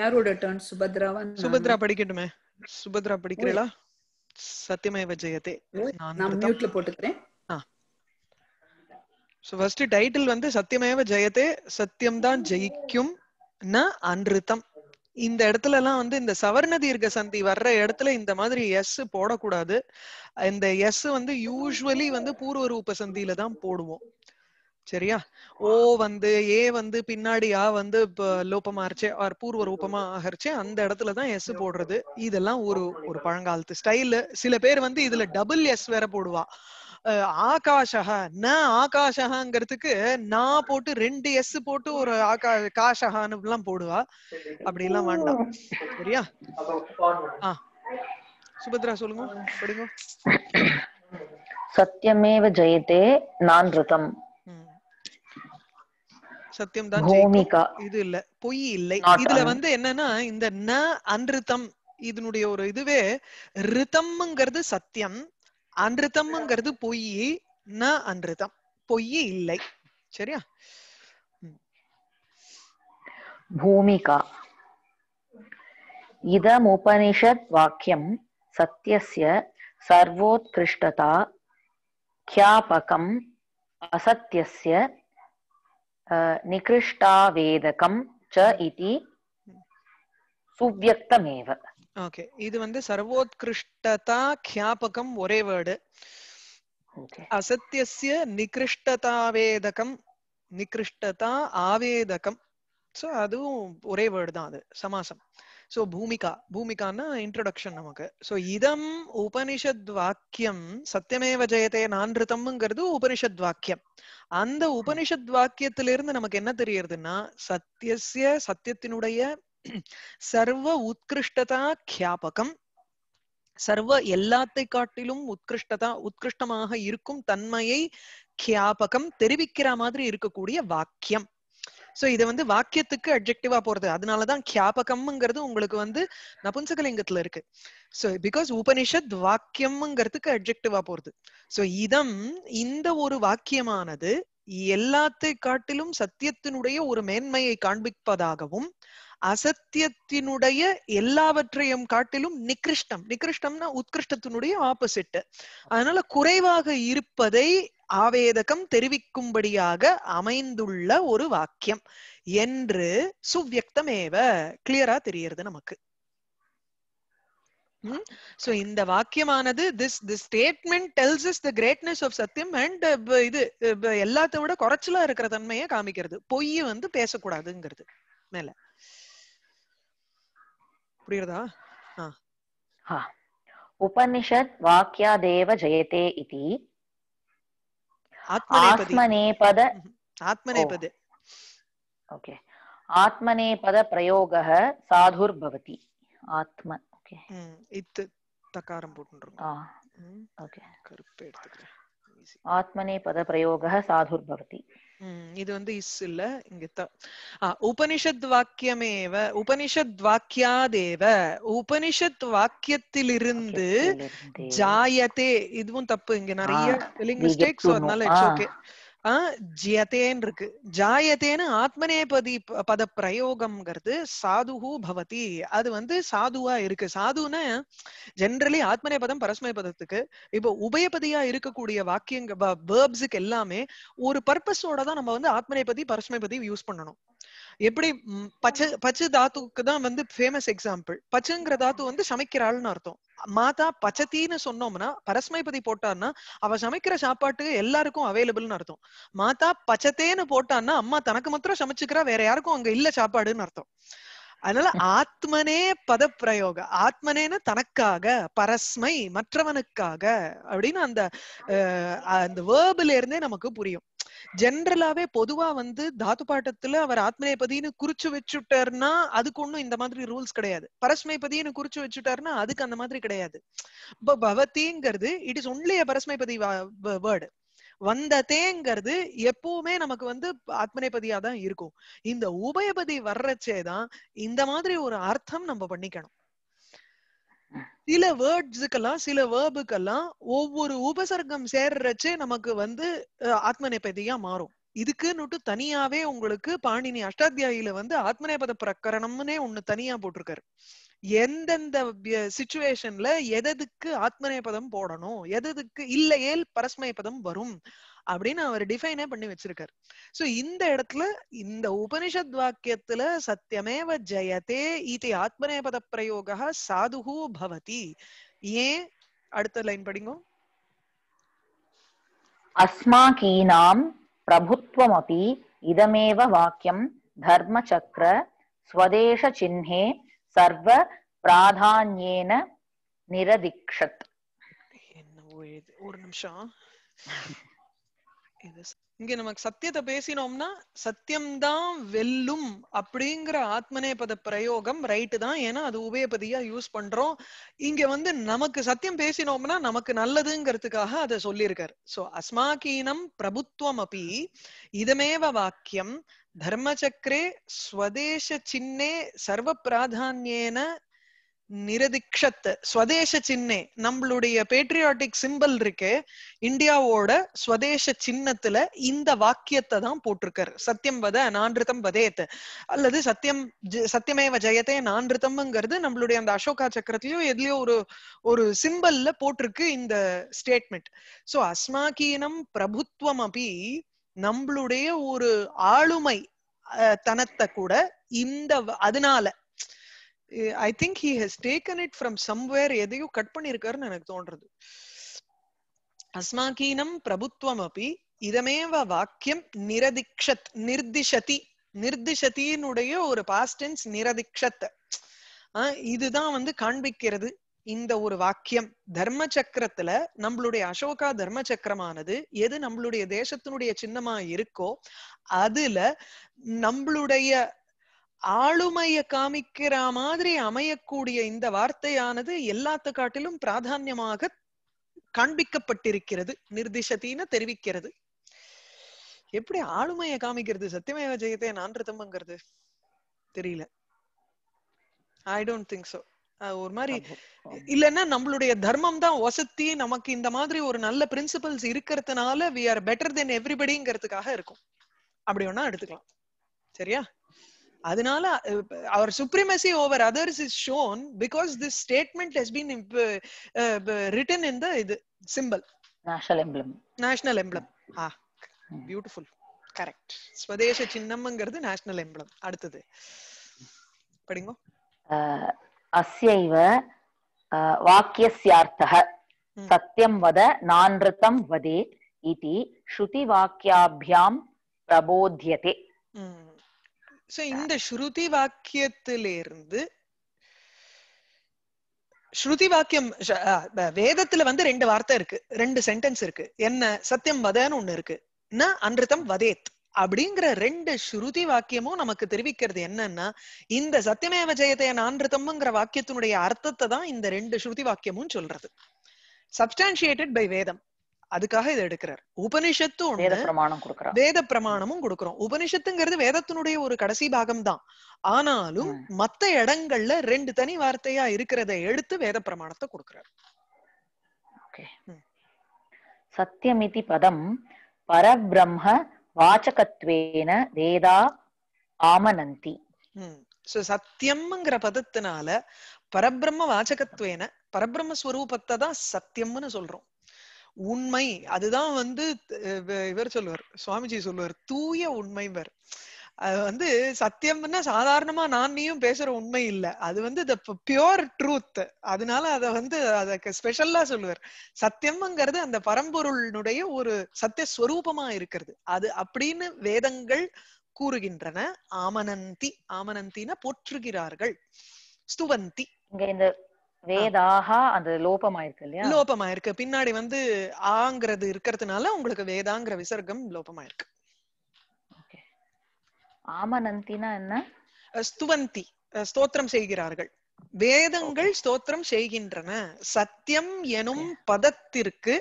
யாரோட டர்ன் சுபத்ராவா சுபத்ரா படிக்கட்டுமே சுபத்ரா படிக்கிறீங்களா சத்தியமேவ ஜெயதே நான் மியூட்ல போட்டுக்கிறேன் சோ ஃபர்ஸ்ட் டைட்டில் வந்து சத்தியமேவ ஜெயதே சத்தியம் தான் ஜெயிக்கும் ந அன்ருத்தம் இந்த இடத்துல எல்லாம் வந்து இந்த சவர்ண தீர்க்க சந்தி வர்ற இடத்துல இந்த மாதிரி எஸ் போடக்கூடாது இந்த எஸ் வந்து யூஸ்வலி வந்து பூர்வ ரூப சந்தியில தான் போடுவோம் சரியா ஓ வந்து ஏ வந்து பின்னாடி ஆ வந்து இருச்சே ஆர் பூர்வ ரூபமா ஆகிருச்சு அந்த இடத்துல தான் எஸ் போடுறது இதெல்லாம் ஒரு ஒரு பழங்காலத்து ஸ்டைலு சில பேர் வந்து இதுல டபுள் எஸ் வேற போடுவா ஆகாஷக ந ஆகாஷகாங்கிறதுக்கு நான் போட்டு ரெண்டு எஸ் போட்டு ஒரு ஆகா காஷகான்னு எல்லாம் போடுவா அப்படி எல்லாம் வேண்டாம் சரியா ஆ சுபத்ரா சொல்லுங்க படிங்க சத்தியமேவ ஜெயதே நான் ரிதம் சத்தியம் தான் இது இல்ல பொய் இல்லை இதுல வந்து என்னன்னா இந்த ந அன்றுத்தம் இதனுடைய ஒரு இதுவே ரிதம்ங்கிறது சத்தியம் அன்றுத்தம்ங்கிறது பொய் ந அன்றுதம் பொய் இல்லை சரியா பூமிகா உபனிஷத் வாக்கியம் சத்தியசிய சர்வோத்கிருஷ்டதா கியாபகம் असत्यस्य நிகிருஷ்டாவேதகம் ச இதி சுவ்யக்தமேவ ஓகே இது வந்து சர்வோத்கிருஷ்டதா கியாபகம் ஒரே வேர்டு அசத்தியசிய நிகிருஷ்டதாவேதகம் நிகிருஷ்டதா ஆவேதகம் ஸோ அதுவும் ஒரே வேர்டு தான் அது சமாசம் சோ பூமிகா பூமிகான்னா இன்ட்ரோடக்ஷன் நமக்கு சோ இதம் உபனிஷத் வாக்கியம் சத்தியமேவ ஜெயதே நான்ருதம்ங்கிறது உபனிஷத் வாக்கியம் அந்த உபனிஷத் வாக்கியத்திலிருந்து நமக்கு என்ன தெரியறதுன்னா சத்தியசிய சத்தியத்தினுடைய சர்வ உத்கிருஷ்டதா கியாபகம் சர்வ எல்லாத்தை காட்டிலும் உத்கிருஷ்டதா உத்கிருஷ்டமாக இருக்கும் தன்மையை கியாபகம் தெரிவிக்கிற மாதிரி இருக்கக்கூடிய வாக்கியம் சோ இது வந்து வாக்கியத்துக்கு அப்ஜெக்டிவா போறது அதனாலதான் கியாபகம்ங்கிறது உங்களுக்கு வந்து நபுன்சகலிங்கத்துல இருக்கு சோ பிகாஸ் உபனிஷத் வாக்கியம்ங்கிறதுக்கு அப்ஜெக்டிவா போறது சோ இதம் இந்த ஒரு வாக்கியமானது எல்லாத்தை காட்டிலும் சத்தியத்தினுடைய ஒரு மேன்மையை காண்பிப்பதாகவும் அசத்தியத்தினுடைய எல்லாவற்றையும் காட்டிலும் நிகிருஷ்டம் நிகிருஷ்டம்னா உத்கிருஷ்டத்தினுடைய ஆப்போசிட் அதனால குறைவாக இருப்பதை ஆவேதகம் தெரிவிக்கும்படியாக அமைந்துள்ள ஒரு வாக்கியம் என்று சுவியக்தமேவ கிளியரா தெரியறது நமக்கு சோ இந்த வாக்கியமானது this the statement tells is the greatness of satyam and இது uh, எல்லாத்த விட குறைச்சலா இருக்கிற தன்மையை காமிக்கிறது பொய் வந்து பேசக்கூடாதுங்கிறது மேல புரியுறதா உபனிஷத் வாக்கியா தேவ ஜெயதே இதி आत्मनेपद आत्मनेपदे ओके आत्मनेपदप्रयोगः साधुर्भवति आत्म ओके इत् तकारं போட்டுறோம் ஓகே கருப்பு எடுத்துக்கிறேன் ஆத்மனே பத பிரயோக சாதுர் பவதி இது வந்து இஸ் இல்ல இங்க உபனிஷத் வாக்கியமேவ உபனிஷத் வாக்கியாதேவ உபனிஷத் வாக்கியத்திலிருந்து ஜாயதே இதுவும் தப்பு இங்க நிறைய மிஸ்டேக்ஸ் அதனால இட்ஸ் ஓகே ஜியத்தேன் இருக்கு ஜாயத்தேன்னு ஆத்மநேபதி பத பிரயோகம்ங்கிறது சாதுஹு பவதி அது வந்து சாதுவா இருக்கு சாதுன்னா ஜென்ரலி ஆத்மநேபதம் பதத்துக்கு இப்போ உபயபதியா இருக்கக்கூடிய வாக்கியங்க வேர்ப்ஸுக்கு எல்லாமே ஒரு பர்பஸோட தான் நம்ம வந்து ஆத்மநேபதி பரஸ்மயபதி யூஸ் பண்ணணும் எப்படி பச்சை பச்சு தாத்துக்கு தான் வந்து ஃபேமஸ் எக்ஸாம்பிள் பச்சுங்கிற தாத்து வந்து சமைக்கிறாள்னு அர்த்தம் மாதா பச்சத்தின்னு சொன்னோம்னா பரஸ்மைபதி போட்டான்னா அவ சமைக்கிற சாப்பாட்டு எல்லாருக்கும் அவைலபிள்னு அர்த்தம் மாதா பச்சத்தேன்னு போட்டான்னா அம்மா தனக்கு மாத்திரம் சமைச்சுக்கிறா வேற யாருக்கும் அங்க இல்ல சாப்பாடுன்னு அர்த்தம் அதனால ஆத்மனே பத பிரயோக ஆத்மனேன்னு தனக்காக பரஸ்மை மற்றவனுக்காக அப்படின்னு அந்த அந்த வேர்பில இருந்தே நமக்கு புரியும் ஜென்ரலாவே பொதுவா வந்து தாத்து பாட்டத்துல அவர் ஆத்மநேபதினு குறிச்சு வச்சுட்டார்னா அதுக்கு ஒண்ணும் இந்த மாதிரி ரூல்ஸ் கிடையாது பதினு குறிச்சு வச்சுட்டாருன்னா அதுக்கு அந்த மாதிரி கிடையாது பவத்திங்கிறது it is only parasmaipadi word வந்ததேங்கிறது எப்பவுமே நமக்கு வந்து ஆத்மநேபதியா தான் இருக்கும் இந்த உபயபதி வர்றச்சேதான் இந்த மாதிரி ஒரு அர்த்தம் நம்ம பண்ணிக்கணும் சில வேர்ட்ஸுக்கெல்லாம் சில வேர்புக்கெல்லாம் ஒவ்வொரு உபசர்க்கம் சேர்றச்சே நமக்கு வந்து ஆத்ம மாறும் இதுக்குன்னுட்டு தனியாவே உங்களுக்கு பாணினி அஷ்டாத்தியாயில வந்து ஆத்மநேபத பிரகரணம்னே ஒண்ணு தனியா போட்டிருக்காரு எந்தெந்த சுச்சுவேஷன்ல எததுக்கு ஆத்மநேபதம் போடணும் எததுக்கு இல்லையேல் பரஸ்மயபதம் வரும் அப்படின்னு அவர் டிஃபைனே பண்ணி வச்சிருக்காரு சோ இந்த இடத்துல இந்த உபனிஷத் வாக்கியத்துல சத்தியமேவ ஜெயதே இது ஆத்மநேபத பிரயோக சாதுகு பவதி ஏன் அடுத்த லைன் படிங்க அஸ்மாகீனாம் प्रभुत्वमपि इदमेव वाक्यं धर्मचक्र स्वदेशचिह्ने सर्वप्राधान्येन நிரதிக்ஷத் என்ன ஒரு நிமிஷம் இது இங்க நமக்கு சத்தியத்தை பேசினோம்னா சத்தியம்தான் வெல்லும் அப்படிங்கிற ஆத்மநேபத பிரயோகம் ரைட்டு தான் ஏன்னா அது உபயபதியா யூஸ் பண்றோம் இங்க வந்து நமக்கு சத்தியம் பேசினோம்னா நமக்கு நல்லதுங்கிறதுக்காக அதை சொல்லியிருக்காரு சோ அஸ்மாக்கீனம் பிரபுத்துவம் அப்பி இதமேவ வாக்கியம் தர்மச்சக்கரே ஸ்வதேச சின்னே சர்வ பிராதான்யேன நிரதிக்ஷத் சுவதேச சின்னே நம்மளுடைய பேட்ரியாட்டிக் சிம்பிள் இருக்கு இந்தியாவோட சுவதேச சின்னத்துல இந்த வாக்கியத்தை தான் போட்டிருக்காரு சத்தியம் வத நான்ருத்தம் வதேத்து அல்லது சத்தியம் சத்தியமேவ ஜெயத்தே நான்ருத்தம்ங்கிறது நம்மளுடைய அந்த அசோகா சக்கரத்திலயோ எதுலயோ ஒரு ஒரு சிம்பிள்ல போட்டிருக்கு இந்த ஸ்டேட்மெண்ட் சோ அஸ்மாக்கீனம் பிரபுத்துவம் அபி நம்மளுடைய ஒரு ஆளுமை தனத்தை கூட இந்த அதனால I think he has taken it from somewhere எதையோ கட் பண்ணிருக்காருன்னு எனக்கு தோன்றது அஸ்மாக்கீனம் பிரபுத்வம் அப்படி இதமேவ வாக்கியம் நிரதிக்ஷத் நிர்திஷதி நிர்திஷதியினுடைய ஒரு பாஸ்டென்ஸ் நிரதிக்ஷத் இதுதான் வந்து காண்பிக்கிறது இந்த ஒரு வாக்கியம் தர்ம சக்கரத்துல நம்மளுடைய அசோகா தர்ம சக்கரமானது எது நம்மளுடைய தேசத்தினுடைய சின்னமா இருக்கோ அதுல நம்மளுடைய ஆளுமைய காமிக்கிற மாதிரி அமையக்கூடிய இந்த வார்த்தையானது எல்லாத்து காட்டிலும் பிராதான்யமாக காண்பிக்கப்பட்டிருக்கிறது நிர்திஷத்தின்னு தெரிவிக்கிறது எப்படி ஆளுமைய காமிக்கிறது சத்தியமேவ ஜெயத்தை நான்றுதம்ங்கிறது தெரியல ஐ டோன்ட் திங்க் சோ ஒரு மாதிரி இல்லைன்னா நம்மளுடைய தர்மம் தான் வசத்தி நமக்கு இந்த மாதிரி ஒரு நல்ல பிரின்சிபல்ஸ் இருக்கிறதுனால வி ஆர் பெட்டர் தென் எவ்ரிபடிங்கிறதுக்காக இருக்கும் அப்படி ஒன்னா எடுத்துக்கலாம் சரியா அதனால அவர் supremacy over others is shown because this statement has been written in the இது simple national emblem national emblem ah beautiful correct ஸ்வதேச சின்னம்ங்கிறது நேஷனல் எம்ப்ளம் அடுத்தது படிங்க uh, அஸ்யைவ uh, வாக்கியஸ்யார்த்தக hmm. சத்யம் வத நான்ருத்தம் வதே இதி ஸ்ருதி வாக்கியாபியாம் பிரபோத்யதே hmm. சோ இந்த ஸ்ருதி வாக்கியத்திலிருந்து ஸ்ருதி வாக்கியம் வேதத்துல வந்து ரெண்டு வார்த்தை இருக்கு ரெண்டு சென்டென்ஸ் இருக்கு என்ன சத்தியம் வதன்னு ஒண்ணு இருக்கு ந அன்றிதம் வதேத் அப்படிங்கிற ரெண்டு ஸ்ருதி வாக்கியமும் நமக்கு தெரிவிக்கிறது என்னன்னா இந்த சத்தியமேவ ஜெயத்தை நான்றிதம்ங்கிற வாக்கியத்தினுடைய அர்த்தத்தை தான் இந்த ரெண்டு ஸ்ருதி வாக்கியமும் சொல்றது சப்ஸ்டான்சியேட்டட் பை வேதம் அதுக்காக இதை எடுக்கிறார் உபனிஷத்தும் வேத பிரமாணமும் கொடுக்கிறோம் உபனிஷத்துங்கிறது வேதத்தினுடைய ஒரு கடைசி பாகம் தான் ஆனாலும் மத்த இடங்கள்ல ரெண்டு தனி வார்த்தையா இருக்கிறத எடுத்து வேத பிரமாணத்தை கொடுக்கிறார் சத்தியமிதி பதம் பரபிரம்ம வாச்சகத்வேன வேதா ஆமனந்தி சத்தியம்ங்கிற பதத்தினால பரபிரம்ம வாச்சகத்வேன பரபிரம்ம ஸ்வரூபத்தை தான் சத்தியம்னு சொல்றோம் உண்மை அதுதான் வந்து இவர் சொல்லுவார் சுவாமிஜி சொல்லுவார் தூய உண்மைவர் அது வந்து சத்தியம்னா சாதாரணமா நீயும் பேசுற உண்மை இல்ல அது வந்து த பியோர் ட்ரூத் அதனால அத வந்து அதற்கு ஸ்பெஷல்லா சொல்லுவார் சத்தியம்ங்கிறது அந்த பரம்பொருளுடைய ஒரு சத்திய ஸ்வரூபமா இருக்கிறது அது அப்படின்னு வேதங்கள் கூறுகின்றன ஆமனந்தி ஆமனந்தின போற்றுகிறார்கள் ஸ்துவந்தி இந்த வேதாகா அந்த லோபமாயிருக்கு இல்லையா லோபமாயிருக்கு பின்னாடி வந்து ஆங்கிறது இருக்கிறதுனால உங்களுக்கு வேதாங்கிற விசர்க்கம் லோபமாயிருக்கு ஆமநந்தினா என்ன ஸ்துவந்தி ஸ்தோத்திரம் செய்கிறார்கள் வேதங்கள் ஸ்தோத்திரம் செய்கின்றன சத்தியம் எனும் பதத்திற்கு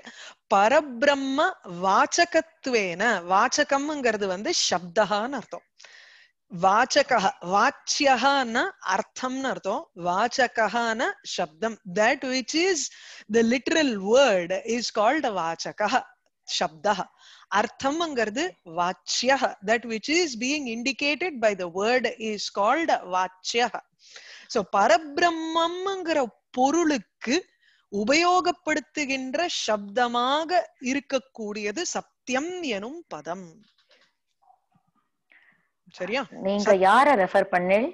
பரபிரம்ம வாச்சகத்துவேன வாச்சகம்ங்கிறது வந்து சப்தகான்னு அர்த்தம் வாச்சகா வாச்சியகான அர்த்தம்னு அர்த்தம் வாச்சகான சப்தம் that which is the literal word is called vachaka shabda அர்த்தம்ங்கிறது வாச்சிய that which is being indicated by the word is called vachya so பரபிரம்மம்ங்கிற பொருளுக்கு உபயோகப்படுத்துகின்ற சப்தமாக இருக்கக்கூடியது சத்தியம் எனும் பதம் சரியா நீங்க யார ரெஃபர் பண்ணீல்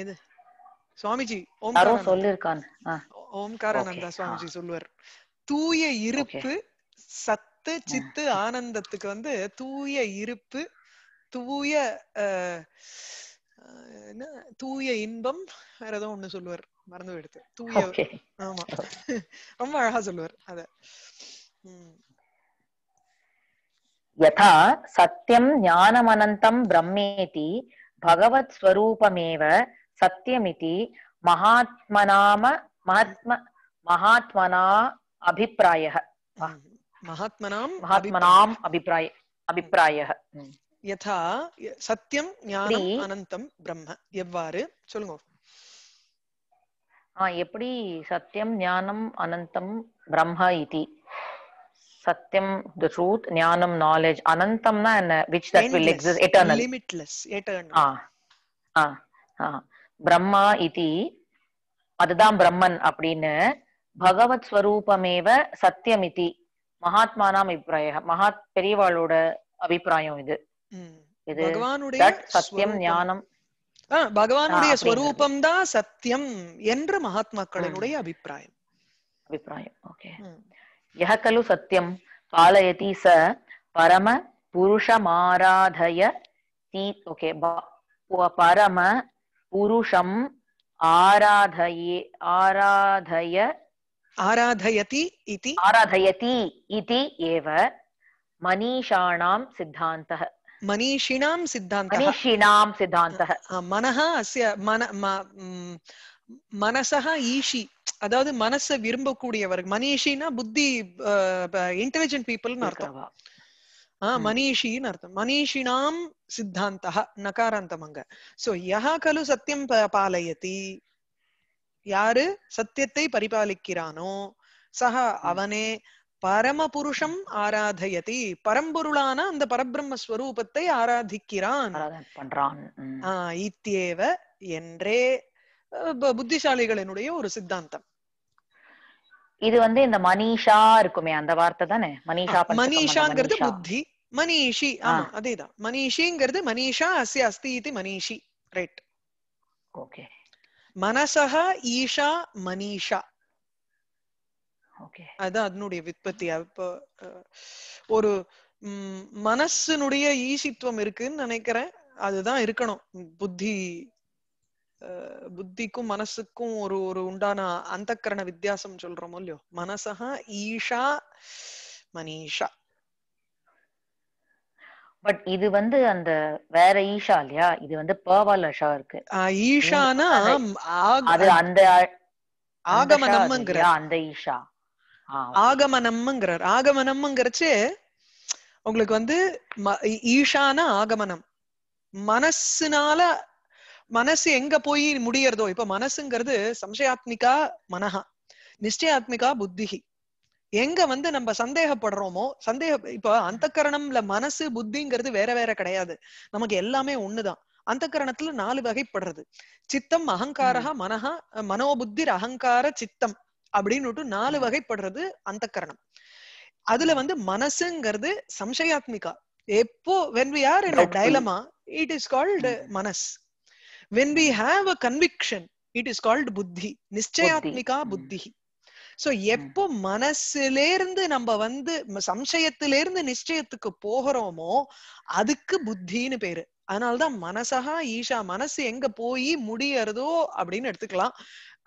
எது சுவாமிஜி ஓம் சொல்லிருக்கான் ஓம்காரானந்தா சுவாமிஜி சொல்லுவார் தூய இருப்பு சத்து சித்து ஆனந்தத்துக்கு வந்து தூய இருப்பு தூய என்ன தூய இன்பம் வேற ஏதோ ஒண்ணு சொல்லுவார் மறந்து எடுத்து தூய ஆமா ரொம்ப அழகா சொல்லுவார் அத யதா சத்யம் ஞானமனந்தம் பிரம்மேதி பகவத் ஸ்வரூபமேவ சத்தியமிதி மகாத்மநாம மகாத்ம மகாத்மனா அபிப்பிராய மகாத்மனாம் மகாத்மனாம் அபிப்பிராய அபிப்பிராய யதா சத்தியம் ஞானம் அனந்தம் பிரம்ம எவ்வாறு சொல்லுங்க எப்படி சத்தியம் ஞானம் அனந்தம் பிரம்ம இது சத்தியம் த ட்ரூத் ஞானம் நாலேஜ் அனந்தம்னா என்ன which that will exist eternal limitless eternal ah ah பிரம்மா இதி அதுதான் பிரம்மன் அப்படின்னு பகவத் ஸ்வரூபமேவ சத்தியம் இதி மகாத்மானாம் அபிப்பிராய மகாத் பெரியவாளோட அபிப்ராயம் இது இது சத்தியம் ஞானம் பகவானுடைய ஸ்வரூபம் தான் சத்தியம் என்ற மகாத்மாக்களினுடைய அபிப்ராயம் அபிப்ராயம் ஓகே यः खलु सत्यं पालयति स परम पुरुषमाराधय ओके परम पुरुषम् आराधये आराधय आराधयति इति आराधयति इति एव मनीषाणां सिद्धान्तः मनीषिणां सिद्धान्तः मनीषिणां सिद्धान्तः मनः अस्य मन मनसः ईशी அதாவது மனசை விரும்பக்கூடியவர் மனிஷினா புத்தி இன்டெலிஜென்ட் பீப்புள்னு அர்த்தம் ஆஹ் மனிஷின்னு அர்த்தம் மனிஷினாம் சித்தாந்தா நகாராந்தம் அங்க சோ யஹா கலு சத்தியம் பாலயதி யாரு சத்தியத்தை பரிபாலிக்கிறானோ சஹ அவனே பரமபுருஷம் ஆராதயதி பரம்பொருளான அந்த பரபிரம்ம ஸ்வரூபத்தை ஆராதிக்கிறான் பண்றான் ஆஹ் இத்தியேவ என்றே புத்திசாலிகளினுடைய ஒரு சித்தாந்தம் இது வந்து இந்த மனிஷா இருக்குமே அந்த வார்த்தை தானே மனிஷா மனிஷாங்கிறது புத்தி மனிஷி அதேதான் மனிஷிங்கிறது மனிஷா அஸ்ய அஸ்தி இது மனிஷி ரைட் ஓகே மனசக ஈஷா மனிஷா அதான் அதனுடைய விற்பத்தி இப்போ ஒரு மனசனுடைய ஈசித்துவம் இருக்குன்னு நினைக்கிறேன் அதுதான் இருக்கணும் புத்தி புத்திக்கும் மனசுக்கும் ஒரு ஒரு உண்டான அந்த கரண வித்தியாசம் சொல்றோமோ இல்லையோ மனசா ஈஷா மனிஷா பட் இது வந்து அந்த வேற ஈஷா இல்லையா இது வந்து பவால் அஷா இருக்கு ஈஷானா அந்த ஆகமனம்ங்கிற அந்த ஈஷா ஆகமனம்ங்கிறார் ஆகமனம்ங்கிறச்சு உங்களுக்கு வந்து ஈஷான ஆகமனம் மனசுனால மனசு எங்க போய் முடியறதோ இப்ப மனசுங்கிறது சம்சயாத்மிகா மனஹா நிச்சயாத்மிகா புத்திஹி எங்க வந்து நம்ம சந்தேகப்படுறோமோ சந்தேக இப்ப அந்த கரணம்ல மனசு புத்திங்கிறது வேற வேற கிடையாது நமக்கு எல்லாமே ஒண்ணுதான் அந்த கரணத்துல நாலு வகைப்படுறது சித்தம் அகங்காரா மனஹா மனோபுத்திர் அகங்கார சித்தம் அப்படின்னு நாலு வகைப்படுறது அந்த கரணம் அதுல வந்து மனசுங்கிறது சம்சயாத்மிகா எப்போ when we are in dilemma it is called manas when we have a conviction it is called புத்தி நிச்சயாத்மிகா புத்தி சோ எப்போ மனசுலேருந்து நம்ம வந்து சம்சயத்திலேருந்து நிச்சயத்துக்கு போகிறோமோ அதுக்கு புத்தின்னு பேரு அதனால்தான் மனசகா ஈஷா மனசு எங்க போய் முடியறதோ அப்படின்னு எடுத்துக்கலாம்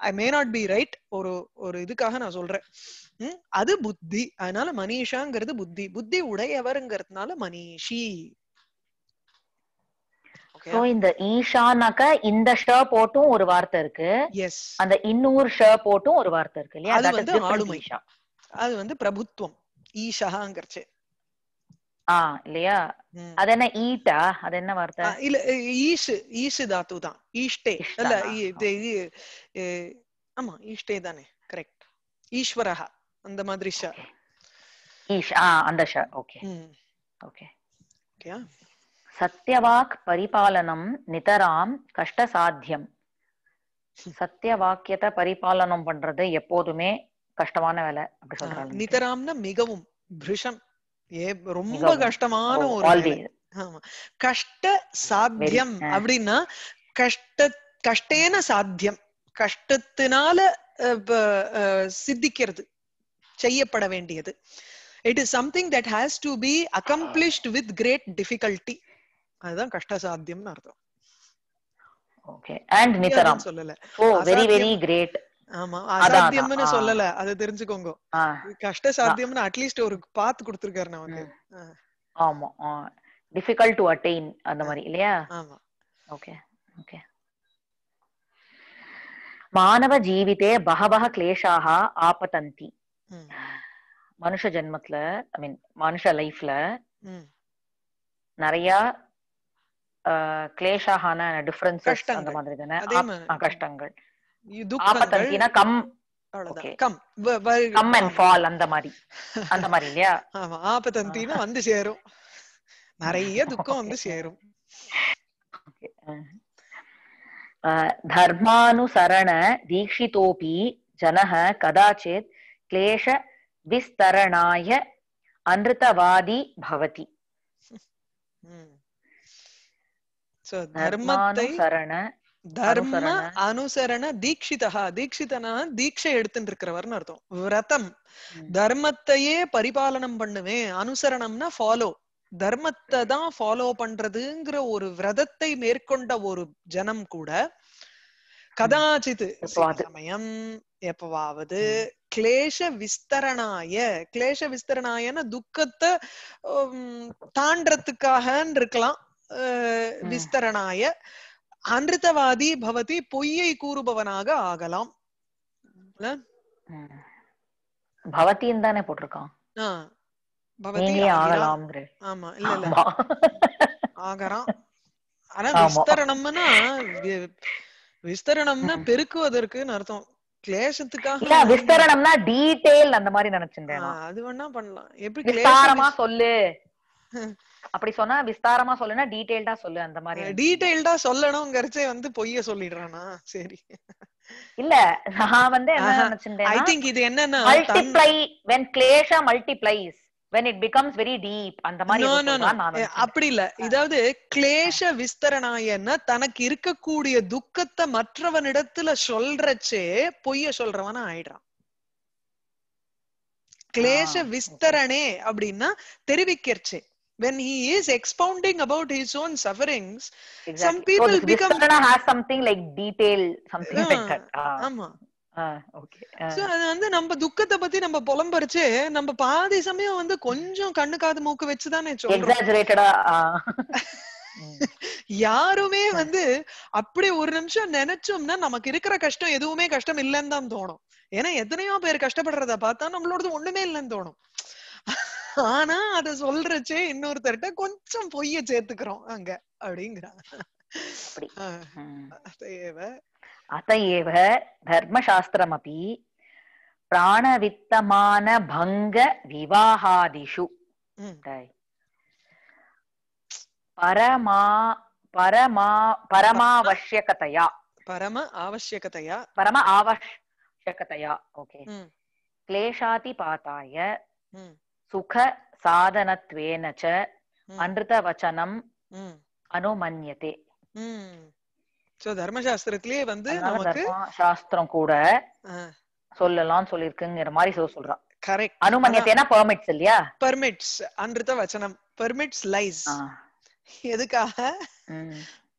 I may not be right ஒரு ஒரு இதுக்காக நான் சொல்றேன் அது புத்தி அதனால மனிஷாங்கிறது புத்தி புத்தி உடையவருங்கிறதுனால மனிஷி சோ இந்த ஈஷானாக்க இந்த ஷ போட்டும் ஒரு வார்த்தை இருக்கு எஸ் அந்த இன்னொரு ஷ போட்டும் ஒரு வார்த்தை இருக்கு இல்லையா அது வந்து ஆளுமை அது வந்து பிரபுத்துவம் ஈஷாங்கிறச்சு ஆ இல்லையா அது என்ன ஈட்டா அது என்ன வார்த்தை இல்ல ஈஷு ஈஷு தாத்து தான் ஈஷ்டே இல்ல ஆமா ஈஷ்டே தானே கரெக்ட் ஈஸ்வரஹா அந்த மாதிரி ஷ ஈஷ் ஆ அந்த ஷ ஓகே ஓகே ஓகே சத்தியவாக் பரிபாலனம் நிதராம் கஷ்ட சாத்தியம் வாக்கியத்தை பரிபாலனம் பண்றது எப்போதுமே கஷ்டமான வேலை அப்படி சொல்றாங்க நிதராம்னா மிகவும் ரொம்ப கஷ்டமான ஒரு கஷ்ட சாத்தியம் அப்படின்னா கஷ்ட கஷ்டேன சாத்தியம் கஷ்டத்தினால சித்திக்கிறது செய்யப்பட வேண்டியது it is something that has to be accomplished with great difficulty அதுதான் கஷ்டசாத்தியம்னு அர்த்தம் ஓகே அண்ட் சொல்லல வெரி வெரி கிரேட் சொல்லல தெரிஞ்சுக்கோங்க கஷ்ட சாத்தியம்னு அட்லீஸ்ட் ஒரு ஆமா டிஃபிகல்ட் அட்டைன் அந்த மாதிரி இல்லையா ஓகே ஓகே ஜீவிதே பகவக கிளேஷாக ஆபதந்தி மனுஷ ஜென்மத்துல ஐ மீன் மனுஷ லைஃப்ல நிறைய கிளேஷாகான டிஃபரன்சஸ் அந்த மாதிரி தானே கஷ்டங்கள் come come come and fall அந்த மாதிரி அந்த மாதிரி இல்லையா வந்து சேரும் நிறைய துக்கம் வந்து சேரும் தர்மானுசரண தீக்ஷிதோபி ஜனஹ கதாச்சித் தர்மத்தை தர்ம அனுசரண தீட்சிதா தீட்சிதனா தீட்சை எடுத்துட்டு இருக்கிறவர்னு அர்த்தம் விரதம் தர்மத்தையே பரிபாலனம் பண்ணுவேன் அனுசரணம்னா ஃபாலோ தர்மத்தை தான் ஃபாலோ பண்றதுங்கிற ஒரு விரதத்தை மேற்கொண்ட ஒரு ஜனம் கூட கதாச்சித் சமயம் எப்பவாவது கிளேஷ விஸ்தரணாய கிளேஷ விஸ்தரணாயன துக்கத்தை தாண்டறதுக்காக இருக்கலாம் விஸ்தரணாய அனிருத்தவாதி பவதி பொய்யை கூறுபவனாக ஆகலாம் பவத்தின்னு தானே போட்டிருக்கான் இல்ல ஆகலாம் ஆனா விஸ்தரணம்னா விஸ்தரணம்னா பெருக்குவதற்குன்னு அர்த்தம் அந்த மாதிரி நினைச்சிருந்தேன் அது வேணா பண்ணலாம் எப்படி சொல்லு அப்படி சொன்னா விஸ்தாரமா சொல்லுனா டீடைல்டா சொல்லு அந்த மாதிரி டீடைல்டா சொல்லணும்ங்கறச்சே வந்து பொய்ய சொல்லிடுறானா சரி இல்ல நான் வந்து என்ன நினைச்சிருந்தேன் ஐ திங்க் இது என்னன்னா multiply when klesha multiplies when it becomes very deep அந்த மாதிரி அப்படி இல்ல இதாவது கிளேஷ விஸ்தரணாயன்னா தனக்கு இருக்கக்கூடிய துக்கத்தை மற்றவனிடத்துல சொல்றச்சே பொய்ய சொல்றவனா ஆயிடுறான் கிளேஷ விஸ்தரணே அப்படின்னா தெரிவிக்கிறச்சே when he is expounding about his own sufferings exactly. some oh, people so become has something like detail something uh, ah, like that uh. ஆமா சோ ah, ah. அது வந்து நம்ம துக்கத்தை பத்தி நம்ம புலம்பரிச்சு நம்ம பாதி சமயம் வந்து கொஞ்சம் கண்ணு காது மூக்கு வச்சுதானே சொல்றோம் யாருமே வந்து அப்படி ஒரு நிமிஷம் நினைச்சோம்னா நமக்கு இருக்கிற கஷ்டம் எதுவுமே கஷ்டம் இல்லைன்னு தான் தோணும் ஏன்னா எத்தனையோ பேர் கஷ்டப்படுறத பார்த்தா நம்மளோடது ஒண்ணுமே இல்லைன்னு தோணும் ஆனா அத சொல்றச்சே இன்னொருத்தர்கிட்ட கொஞ்சம் பொய்ய சேர்த்துக்கிறோம் அங்க அப்படிங்கிறான் அதையேவ பிராணவித்தமான பங்க விவாகாதிஷு பரமா பரமா பரமாவசியகதையா பரம ஆவசியகதையா பரம ஆவசியகதையா ஓகே கிளேஷாதி பாத்தாய சுக சாதனத்வேனச்ச வச்சனம் அனுமன்யதே சோ தர்மசாஸ்திரத்திலேயே வந்து நமக்கு சாஸ்திரம் கூட சொல்லலாம் சொல்லிருக்குங்கிற மாதிரி சொல்றான் கரெக்ட் அனுமன்யத்தேனா பெர்மிட்ஸ் இல்லையா பெர்மிட்ஸ் அனிருத வச்சனம் பெர்மிட்ஸ் லைஸ் எதுக்காக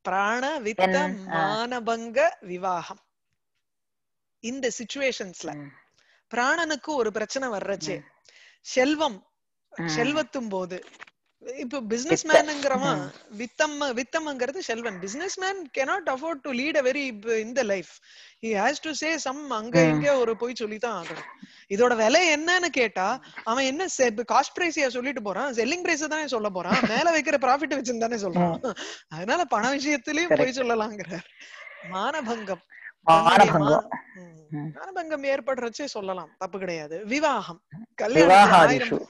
பிராண வித்த மானபங்க விவாகம் இந்த சிச்சுவேஷன்ஸ்ல பிராணனுக்கு ஒரு பிரச்சனை வர்றச்சு செல்வம் செல்வத்தும் போது இப்போ பிசினஸ் மேனுங்கிறவன் வித்தம் வித்தம்ங்கிறது செல்வன் business man cannot afford to lead a very இந்த life he has to say some அங்க இங்க ஒரு போய் தான் ஆகணும் இதோட விலை என்னன்னு கேட்டா அவன் என்ன காஸ்ட் பிரைஸ் சொல்லிட்டு போறான் செல்லிங் பிரைஸ் தானே சொல்ல போறான் மேல வைக்கிற ப்ராஃபிட் வச்சுன்னு தானே சொல்றான் அதனால பண விஷயத்திலயும் போய் சொல்லலாங்கிற மானபங்கம் ஞானபங்கம் ஏற்படுறச்சே சொல்லலாம் தப்பு கிடையாது விவாகம் கல்யாணம்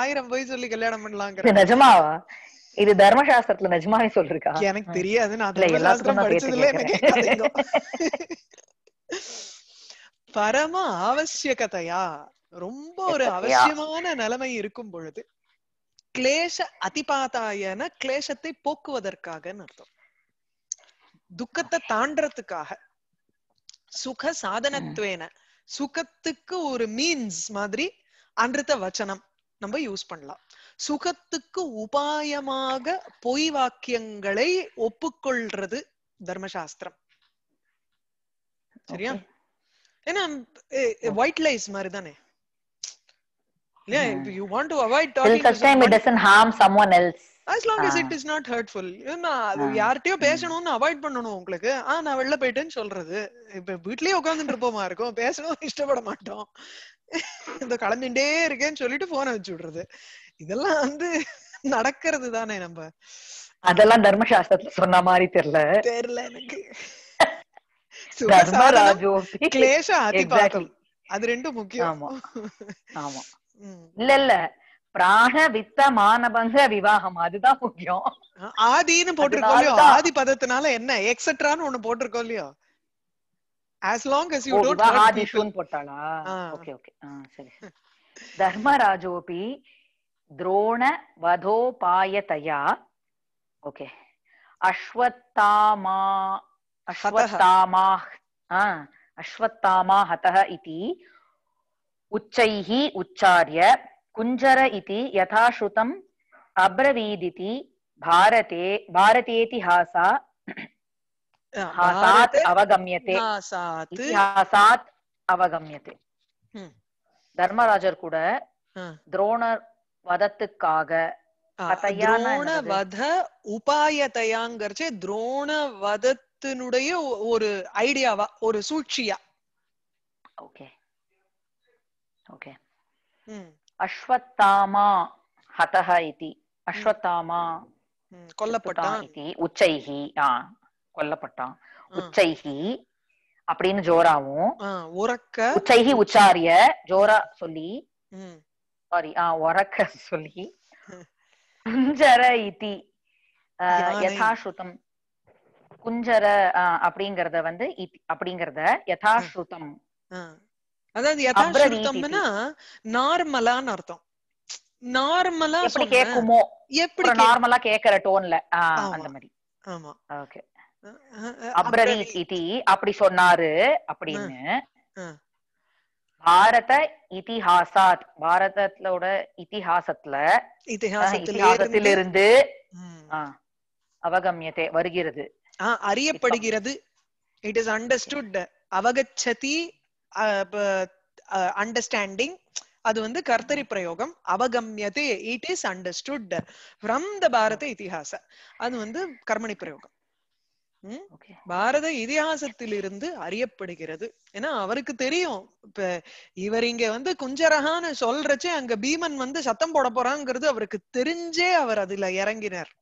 ஆயிரம் போய் சொல்லி கல்யாணம் பண்ணலாங்க நிஜமாவா இது தர்மசாஸ்திரத்துல நிஜமாவே சொல்றா எனக்கு தெரியாது நான் படிச்சதுல பரம அவசியகதையா ரொம்ப ஒரு அவசியமான நிலைமை இருக்கும் பொழுது கிளேச அதிபாதாயன கிளேசத்தை போக்குவதற்காக அர்த்தம் துக்கத்தை தாண்டறதுக்காக சுக சாதனத்துவேன சுகத்துக்கு ஒரு மீன்ஸ் மாதிரி அன்றுத்த வச்சனம் நம்ம யூஸ் பண்ணலாம் சுகத்துக்கு உபாயமாக பொய் வாக்கியங்களை ஒப்புக்கொள்றது தர்மசாஸ்திரம் சரியா ஏன்னா ஒயிட் லைஸ் மாதிரி தானே இல்லையா you want to avoid talking as long as it is not hurtful அது யார்கிட்டயோ பேசணும்னு அவாய்ட் பண்ணணும் உங்களுக்கு ஆ நான் வெளில போயிட்டேன்னு சொல்றது இப்ப வீட்லயே உட்காந்துட்டு இருப்போமா இருக்கும் பேசணும் இஷ்டப்பட மாட்டோம் இந்த கலந்துட்டே இருக்கேன்னு சொல்லிட்டு போனை வச்சு விடுறது இதெல்லாம் வந்து நடக்கிறது தானே நம்ம அதெல்லாம் தர்மசாஸ்திரத்துல சொன்ன மாதிரி தெரியல தெரியல எனக்கு கிளேஷ அதிபாகம் அது ரெண்டும் முக்கியம் ஆமா ஆமா இல்ல இல்ல பிராக வித்த மானபங்க விவாகம் அதுதான் முக்கியம் ஆதின்னு போட்டிருக்கோம் ஆதி பதத்தினால என்ன எக்ஸெட்ரான்னு ஒண்ணு போட்டிருக்கோம் இல்லையோ ஆஸ் லாங் அஸ் யூ ஆதி ஷூன் போட்டாளா ஓகே ஓகே சரி தர்மராஜோபி துரோண வதோபாயதயா ஓகே அஸ்வத்தாமா அஸ்வத்தாமா அஸ்வத்தாமா ஹதஹ இதி உச்சைஹி உச்சாரிய குஞ்சர इति यथा श्रुतम् अब्रवीदिति भारते भारतेतिहासा அவகம்யதே தர்மராஜர் கூட துரோணர் வதத்துக்காக ஒரு ஐடியாவா ஒரு ஓகே ஓகே அஸ்வத்தாமா ஹதஹ இதி அஸ்வத்தாமா கொல்லப்பட்டான் இதி உச்சைஹி ஆ கொல்லப்பட்டான் உச்சைஹி அப்படின்னு ஜோராவும் உறக்க உச்சைஹி உச்சாரிய ஜோரா சொல்லி சாரி ஆ உறக்க சொல்லி குஞ்சர இதி யதாஸ்ருதம் குஞ்சர அப்படிங்கறத வந்து அப்படிங்கறத யதாஸ்ருதம் அதாவது யதாஸ்ருத்தம்னா நார்மலான்னு அர்த்தம் நார்மலா எப்படி கேக்குமோ எப்படி நார்மலா கேக்குற டோன்ல அந்த மாதிரி ஆமா ஓகே அப்ரவீத் இதி அப்படி சொன்னாரு அப்படின்னு பாரத இதிஹாசாத் பாரதத்தோட இதிஹாசத்துல இருந்து அவகமியத்தை வருகிறது அறியப்படுகிறது இட் இஸ் அண்டர்ஸ்டுட் அவகச்சதி அண்டர்ஸ்டாண்டிங் அது வந்து கர்த்தரி பிரயோகம் அவகமியதே it is understood from the Bharata itihasa அது வந்து கர்மணி பிரயோகம் பாரத இதிகாசத்திலிருந்து அறியப்படுகிறது ஏன்னா அவருக்கு தெரியும் இப்ப இவர் இங்க வந்து குஞ்சரகான்னு சொல்றச்சே அங்க பீமன் வந்து சத்தம் போட போறாங்கிறது அவருக்கு தெரிஞ்சே அவர் அதுல இறங்கினார்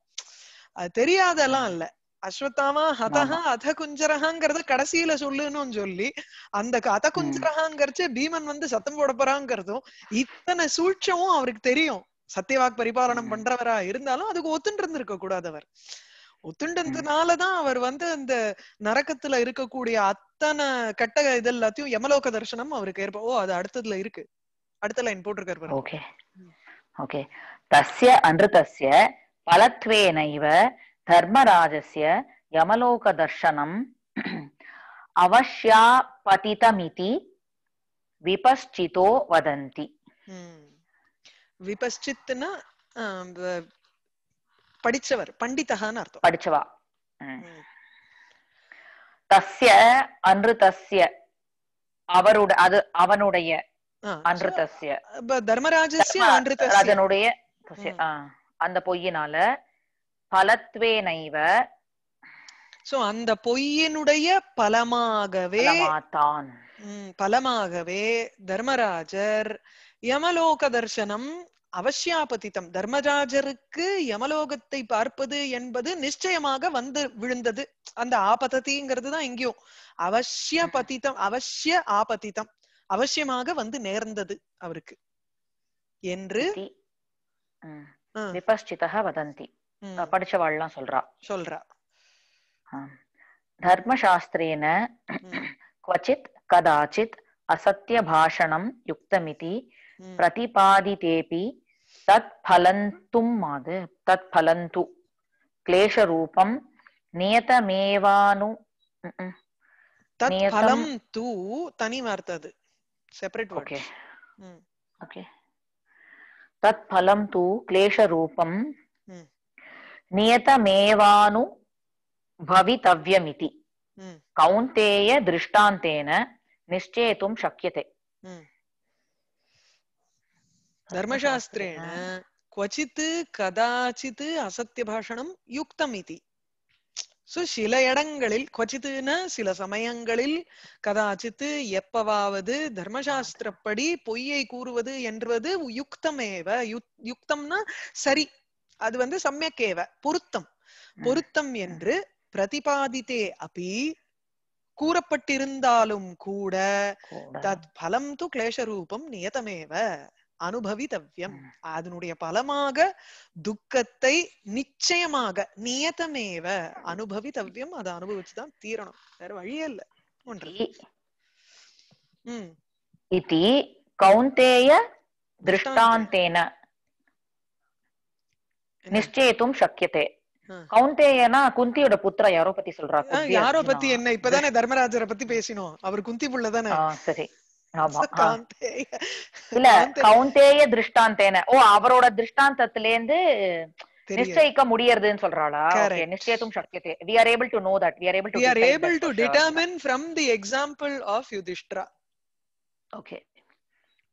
அது தெரியாதெல்லாம் இல்லை அஸ்வத்தாமா ஹதஹா அத குஞ்சரஹாங்கிறத கடைசியில சொல்லுன்னு சொல்லி அந்த அத குஞ்சரஹாங்கிறச்ச பீமன் வந்து சத்தம் போட போறாங்கிறதும் இத்தனை சூழ்ச்சமும் அவருக்கு தெரியும் சத்தியவாக் பரிபாலனம் பண்றவரா இருந்தாலும் அதுக்கு ஒத்துண்டு இருந்திருக்க கூடாது அவர் ஒத்துண்டதுனாலதான் அவர் வந்து அந்த நரக்கத்துல இருக்கக்கூடிய அத்தனை கட்ட இது எல்லாத்தையும் யமலோக தர்சனம் அவருக்கு ஏற்ப ஓ அது அடுத்ததுல இருக்கு அடுத்த லைன் போட்டிருக்காரு ஓகே ஓகே தஸ்ய அன்று தஸ்ய பலத்வேனைவ ధర్మరాజస్య யமலோக தர்ஷனம் அவஷ்யா பதிதமிதி விபஸ்சிதோ வதந்தி విపశ్చిత్న படிச்சவர் பண்டிதகான்னு அர்த்தம் படிச்சவா தஸ்ய அன்ருதஸ்ய அவருடைய அது அவனுடைய அன்ருதஸ்ய தர்மராஜனுடைய அந்த பொய்யினால பலத்வேனைவ சோ அந்த பொய்யினுடைய பலமாகவே பலமாகவே தர்மராஜர் யமலோக தர்சனம் அவசியாபதித்தம் தர்மராஜருக்கு யமலோகத்தை பார்ப்பது என்பது நிச்சயமாக வந்து விழுந்தது அந்த ஆபதத்திங்கிறது தான் எங்கேயும் அவசிய பதித்தம் அவசிய ஆபதித்தம் அவசியமாக வந்து நேர்ந்தது அவருக்கு என்று வதந்தி படிச்சவாள்லாம் சொல்றா சொல்றா தர்மசாஸ்திரேன क्वचित् कदाचित् असत्यभाषणं युक्तमिति प्रतिपादितेऽपि तत्फलन्तुं माद् तत्फलन्तु क्लेशरूपं नियतमेवानु तत्फलं तु तनिमार्तद् सेपरेट् ओके ओके तत्फलं तु क्लेशरूपं నియతమేవాను கௌந்தேய திருஷ்டாந்தேன దృష్టాంతేన నిశ్చేతుం శక్యతే ధర్మశాస్త్రేణ క్వచిత్ కదాచిత్ అసత్యభాషణం యుక్తం ఇది சோ சில இடங்களில் கொச்சித்துனா சில சமயங்களில் கதாச்சித்து எப்பவாவது தர்மசாஸ்திரப்படி பொய்யை கூறுவது என்றுவது யுக்தமேவ யுக்தம்னா சரி அது வந்து சமயக்கேவ பொருத்தம் பொருத்தம் என்று பிரதிபாதித்தே அப்படி கூறப்பட்டிருந்தாலும் கூட தத் பலம் து கிளேஷரூபம் நியதமேவ அனுபவித்தவ்யம் அதனுடைய பலமாக துக்கத்தை நிச்சயமாக நியதமேவ அனுபவித்தவ்யம் அதை அனுபவிச்சுதான் தீரணும் வேற வழியே இல்ல ஒன்று உம் கௌந்தேய திருஷ்டாந்தேன நிச்சயத்தும் சக்கியத்தே கவுந்தேயனா குந்தியோட புத்திர யாரோ பத்தி சொல்றா யாரோ பத்தி என்ன இப்பதானே தர்மராஜரை பத்தி பேசினோம் அவர் குந்தி புள்ள சரி இல்ல கவுந்தேய திருஷ்டாந்தேன ஓ அவரோட திருஷ்டாந்தத்துல இருந்து நிச்சயிக்க முடியறதுன்னு சொல்றாளா நிச்சயத்தும் சக்கியத்தை we are able to know that we are able to we are able to determine from the example of yudhishthira okay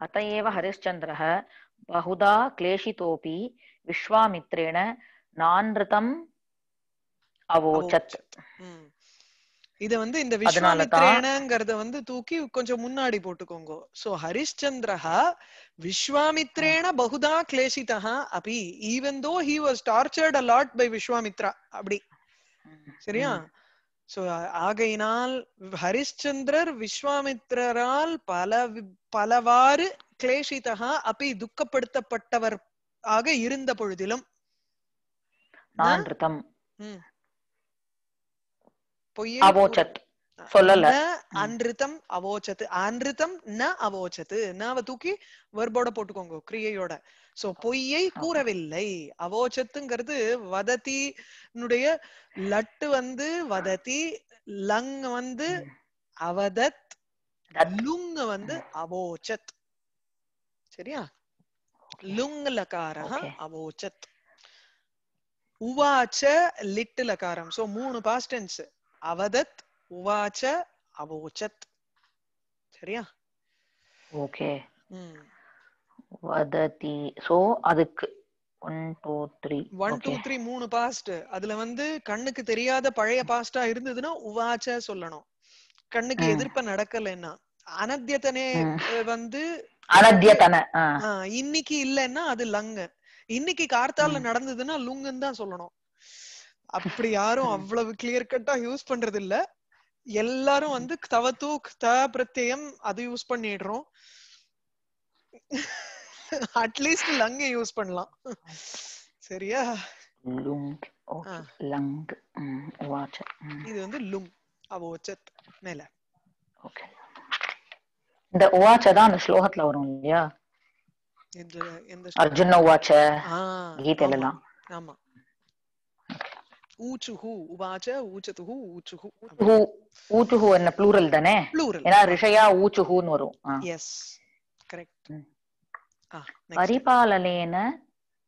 अत एव हरिश्चन्द्रः बहुधा விஸ்வாமித்ரேன நான்ரதம் அவோச்சத் இத வந்து இந்த விஸ்வாமித்ரேனங்கிறத வந்து தூக்கி கொஞ்சம் முன்னாடி போட்டுக்கோங்க சோ ஹரிஷ்சந்திரஹா விஸ்வாமித்ரேன பகுதா கிளேசிதா அப்படி even though he was tortured lot by Vishwamitra அப்படி சரியா சோ ஆகையினால் ஹரிஷ்சந்திரர் விஸ்வாமித்ரரால் பல பலவாறு கிளேஷிதா அப்படி துக்கப்படுத்தப்பட்டவர் ஆக இருந்த பொழுதிலும் அவோச்சத்து போட்டுக்கோங்க கிரியையோட சோ பொய்யை கூறவில்லை அவோச்சத்துங்கிறது வதத்தினுடைய லட்டு வந்து வதத்தி லங் வந்து அவதத் லுங் வந்து அவோச்சத் சரியா லுங் லகாரம் அவோச்சத் உவாச்ச லிட்டு லகாரம் சோ மூணு பாஸ்ட் டென்ஸ் அவதத் உவாச்ச அவோச்சத் சரியா ஓகே வததி சோ அதுக்கு one two three one two three மூணு பாஸ்ட் அதுல வந்து கண்ணுக்கு தெரியாத பழைய பாஸ்டா இருந்ததுன்னா உவாச்ச சொல்லணும் கண்ணுக்கு எதிர்ப்ப நடக்கலைன்னா அனத்தியத்தனே வந்து இன்னைக்கு இல்லைன்னா அது லங் இன்னைக்கு கார்த்தால நடந்ததுன்னா லுங்குன்னு தான் சொல்லணும் அப்படி யாரும் அவ்வளவு கிளியர் கட்டா யூஸ் பண்றது இல்ல எல்லாரும் வந்து தவத்து த பிரத்யம் அது யூஸ் பண்ணிடுறோம் அட்லீஸ்ட் லங்க யூஸ் பண்ணலாம் சரியா இது வந்து லுங் அவ மேல ஓகே இந்த உவாச்ச தான் அந்த ஸ்லோகத்துல வரும் இல்லையா அர்ஜுன உவாச்ச கீதையில எல்லாம் ஆமா ஊச்சுஹு உவாச்ச ஊச்சதுஹு ஊச்சுஹு ஊச்சுஹு என்ன ப்ளூரல் தானே ரிஷயா வரும் எஸ் கரெக்ட்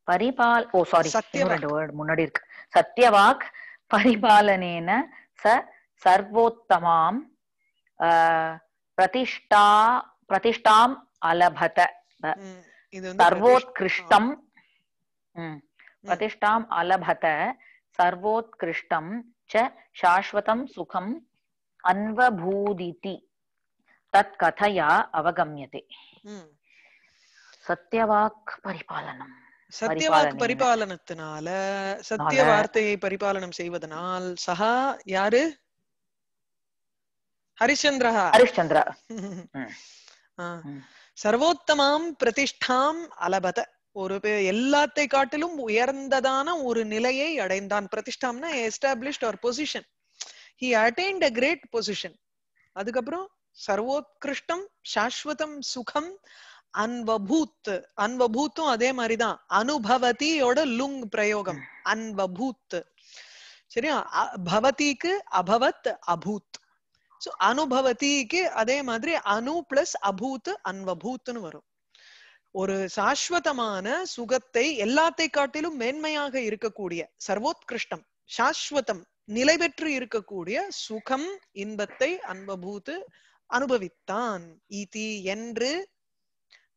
பரிபால் ஓ சாரி ரெண்டு வேர்டு முன்னாடி இருக்கு சத்யவாக் பரிபாலனேன ச சர்வோத்தமாம் ஆஹ் பிரதிஷ்டா பிரதிஷ்டாம் அலபத சர்வோத்கிருஷ்டம் பிரதிஷ்டாம் அலபத சர்வோத்கிருஷ்டம் ச சாஸ்வதம் சுகம் அன்வபூதிதி தத் கதையா அவகமியதே சத்யவாக் பரிபாலனம் சத்தியவாக்கு பரிபாலனத்தினால சத்திய வார்த்தையை பரிபாலனம் செய்வதனால் சஹா யாரு हरिश्चन्द्रः हरिश्चन्द्र சர்வோத்தமாம் பிரதிஷ்டாம் அலபத ஒரு எல்லாத்தை காட்டிலும் உயர்ந்ததான ஒரு நிலையை அடைந்தான் பிரதிஷ்டாம்னா எஸ்டாப்ளிஷ்ட் ஒரு position he attained a great position அதுக்கப்புறம் சர்வோத்கிருஷ்டம் சாஸ்வதம் சுகம் அன்வபூத் அன்வபூத்தும் அதே மாதிரிதான் அனுபவத்தியோட லுங் பிரயோகம் அன்வபூத் சரியா பவதிக்கு அபவத் அபூத் சோ அனுபவத்திக்கு அதே மாதிரி அணு பிளஸ் அபூத் அன்வபூத்னு வரும் ஒரு சாஸ்வதமான சுகத்தை எல்லாத்தை காட்டிலும் மேன்மையாக இருக்கக்கூடிய சர்வோத்கிருஷ்டம் சாஸ்வதம் நிலை பெற்று இருக்கக்கூடிய சுகம் இன்பத்தை அன்பபூத்து அனுபவித்தான் ஈதி என்று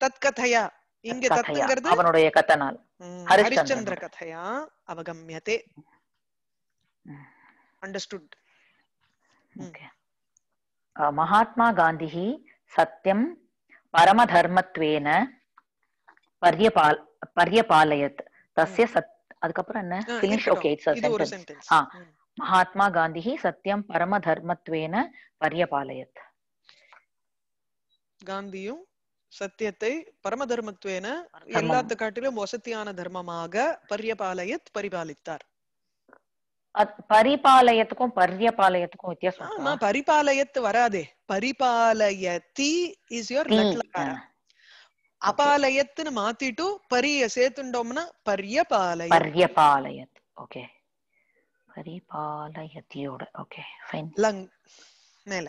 தத்கதையா இங்க தத்துங்கிறது அவனுடைய கத்தனால் ஹரிச்சந்திர கதையா அவகமியதே அண்டர்ஸ்டுட் ஓகே महात्मा गान्धिः सत्यं பரமதர்மத்வேன பரியபால் பரியபாலயத் தஸ்ய சத் அதுக்கப்புறம் என்ன finish okay it's sentence ah Mahatma Gandhi சத்தியம் பரமதர்மத்வேன பரியபாலயத் காந்தியும் சத்தியத்தை பரமதர்மத்வேன எல்லாத்து காட்டிலும் வசதியான தர்மமாக பரியபாலயத் பரிபாலித்தார் பரிபாலயத்துக்கும் பர்யபாலயத்துக்கும் வித்தியாசம் ஆமா பரிபாலயத்து வராதே பரிபாலயத்தி இஸ் யுவர் அபாலயத்துன்னு மாத்திட்டு பரிய சேர்த்துண்டோம்னா பரியபாலய பரியபாலயத் ஓகே பரிபாலயத்தியோட ஓகே ஃபைன் லங் மேல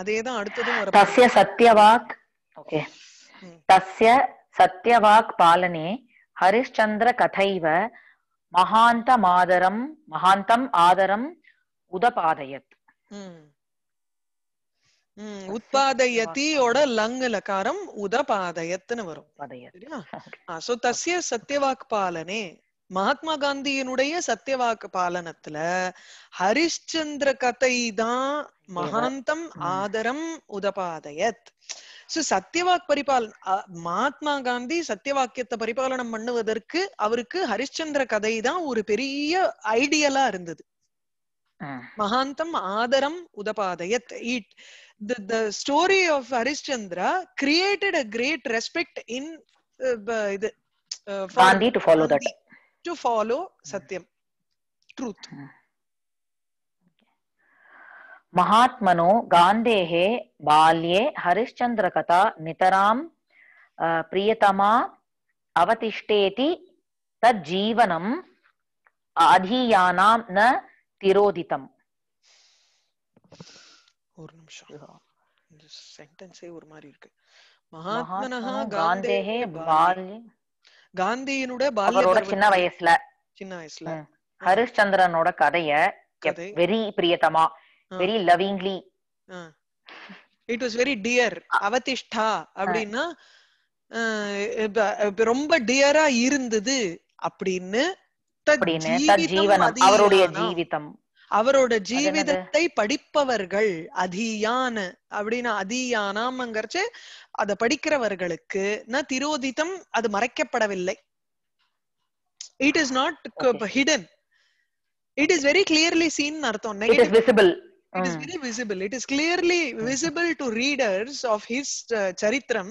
அதேதான் அடுத்ததும் வரும் தஸ்ய சத்யவாக் ஓகே தஸ்ய சத்யவாக் பாலனே ஹரிஷ்சந்திர கதைவ மகாந்த ஆதரம் மகாந்தம் ஆதரம் உதபாதயத் உத்பாதயத்தியோட லங் லகாரம் உதபாதயத்னு வரும் சோ சத்திய வாக்கு பாலனே மகாத்மா காந்தியினுடைய வாக்கு பாலனத்துல ஹரிஷ்சந்திர கதை தான் மகாந்தம் ஆதரம் உதபாதயத் சோ சத்தியவாக் பரிபாலன மகாத்மா காந்தி சத்தியவாக்கியத்தை பரிபாலனம் பண்ணுவதற்கு அவருக்கு ஹரிச்சந்திர கதை தான் ஒரு பெரிய ஐடியலா இருந்தது மகாந்தம் ஆதரம் உதபாதயத் it the, the story of Harishchandra created a great respect in uh, the, uh, for Gandhi to follow Gandhi that to follow Satyam truth. महात्मनो गान्धेः बाल्ये हरिश्चन्द्रकथा नितरां प्रियतमा அவதிஷ்டேதி तज्जीवनम् அதீயானாம் ந திரோதிதம் ஒரு நிமிஷம் சென்டென்ஸே ஒரு மாதிரி இருக்கு காந்தேஹே பால்ய சின்ன வயசுல சின்ன வயசுல ஹரிஷ்சந்திரனோட கதைய வெரி பிரியதமா very lovingly it was very dear அவதிஷ்டா அப்படின்னா ரொம்ப டியரா இருந்தது அப்படின்னு அவரோட ஜீவிதத்தை படிப்பவர்கள் அதியான அப்படின்னு அதியானாம்ங்கிறச்சு அத படிக்கிறவர்களுக்கு நான் திரோதிதம் அது மறைக்கப்படவில்லை it is not hidden it is very clearly seen அர்த்தம் negative visible it is very visible it is clearly visible to readers of his uh, charitram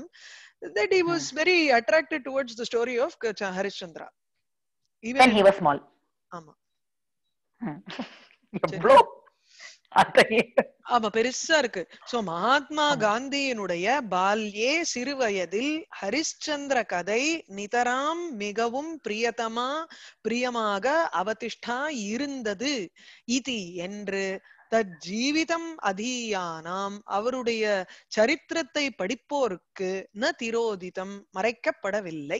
that he was very attracted towards the story of harishchandra even when he was small ஆமா எவ்வளோ ஆமா பெருசா இருக்கு so Mahatma காந்தியினுடைய பால்யே சிறுவயதில் ஹரிஷ்சந்திர கதை நிதராம் மிகவும் பிரியதமா பிரியமாக அவதிஷ்டா இருந்தது இது என்று தஜீவிதம் அதீயானாம் அவருடைய சரித்திரத்தை படிப்போருக்கு ந திரோதிதம் மறைக்கப்படவில்லை